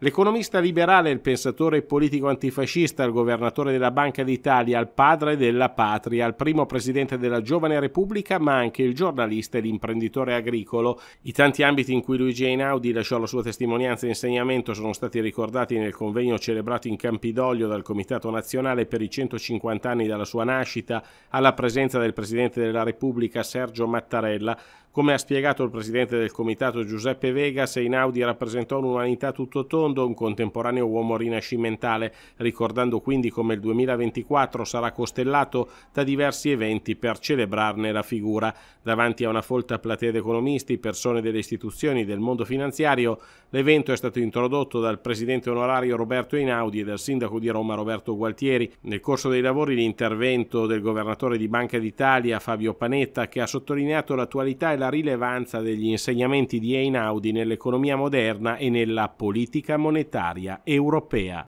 L'economista liberale, il pensatore politico antifascista, il governatore della Banca d'Italia, il padre della patria, il primo presidente della giovane Repubblica, ma anche il giornalista e l'imprenditore agricolo. I tanti ambiti in cui Luigi Einaudi lasciò la sua testimonianza e insegnamento sono stati ricordati nel convegno celebrato in Campidoglio dal Comitato Nazionale per i 150 anni dalla sua nascita, alla presenza del presidente della Repubblica Sergio Mattarella. Come ha spiegato il presidente del comitato Giuseppe Vega, Seinaudi rappresentò un'umanità tutto tondo, un contemporaneo uomo rinascimentale, ricordando quindi come il 2024 sarà costellato da diversi eventi per celebrarne la figura. Davanti a una folta platea di economisti, persone delle istituzioni del mondo finanziario, l'evento è stato introdotto dal presidente onorario Roberto Einaudi e dal sindaco di Roma Roberto Gualtieri. Nel corso dei lavori l'intervento del governatore di Banca d'Italia Fabio Panetta che ha sottolineato l'attualità e la rilevanza degli insegnamenti di Einaudi nell'economia moderna e nella politica monetaria europea.